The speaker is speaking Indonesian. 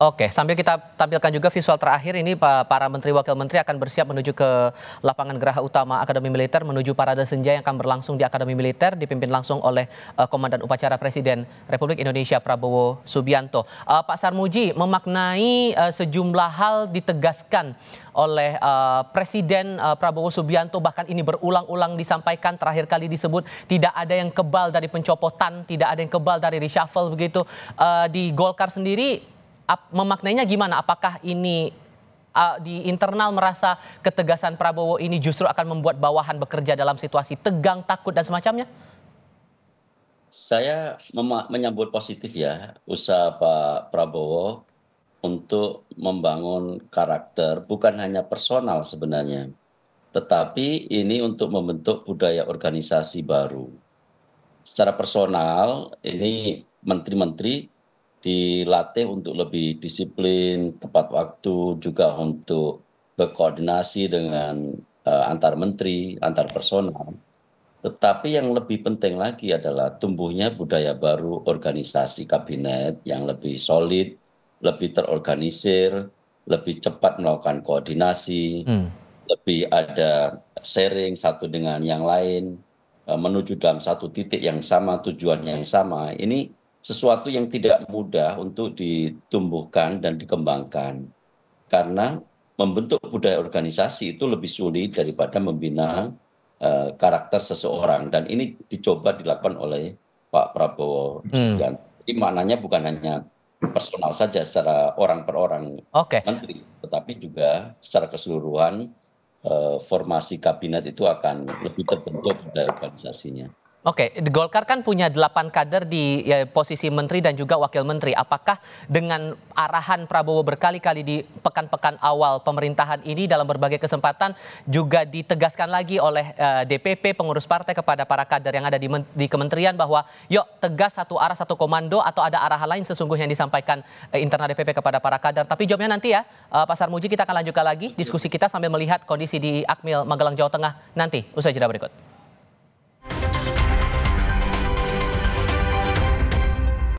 Oke, sambil kita tampilkan juga visual terakhir ini para menteri wakil menteri akan bersiap menuju ke lapangan geraha utama Akademi Militer menuju parade senja yang akan berlangsung di Akademi Militer dipimpin langsung oleh uh, Komandan Upacara Presiden Republik Indonesia Prabowo Subianto. Uh, Pak Sarmuji memaknai uh, sejumlah hal ditegaskan oleh uh, Presiden uh, Prabowo Subianto bahkan ini berulang-ulang disampaikan terakhir kali disebut tidak ada yang kebal dari pencopotan, tidak ada yang kebal dari reshuffle begitu. Uh, di Golkar sendiri ap, memaknainya gimana? Apakah ini uh, di internal merasa ketegasan Prabowo ini justru akan membuat bawahan bekerja dalam situasi tegang, takut dan semacamnya? Saya menyambut positif ya usaha Pak Prabowo untuk membangun karakter bukan hanya personal sebenarnya, tetapi ini untuk membentuk budaya organisasi baru. Secara personal ini menteri-menteri dilatih untuk lebih disiplin, tepat waktu, juga untuk berkoordinasi dengan uh, antar menteri, antar personal. Tetapi yang lebih penting lagi adalah tumbuhnya budaya baru organisasi kabinet yang lebih solid, lebih terorganisir, lebih cepat melakukan koordinasi, hmm. lebih ada sharing satu dengan yang lain, eh, menuju dalam satu titik yang sama, tujuan yang sama. Ini sesuatu yang tidak mudah untuk ditumbuhkan dan dikembangkan karena membentuk budaya organisasi itu lebih sulit daripada membina uh, karakter seseorang dan ini dicoba dilakukan oleh Pak Prabowo hmm. maknanya bukan hanya personal saja secara orang per orang okay. menteri, tetapi juga secara keseluruhan uh, formasi kabinet itu akan lebih terbentuk budaya organisasinya. Oke, Golkar kan punya delapan kader di ya, posisi menteri dan juga wakil menteri. Apakah dengan arahan Prabowo berkali-kali di pekan-pekan awal pemerintahan ini dalam berbagai kesempatan juga ditegaskan lagi oleh uh, eh, DPP pengurus partai kepada para kader yang ada di, di kementerian bahwa yuk tegas satu arah satu komando atau ada arahan lain sesungguhnya yang disampaikan uh, internal DPP kepada para kader. Tapi jawabnya nanti ya, uh, Pak Sarmuji kita akan lanjutkan lagi diskusi kita sambil melihat kondisi di Akmil Magelang Jawa Tengah nanti usai jeda berikut.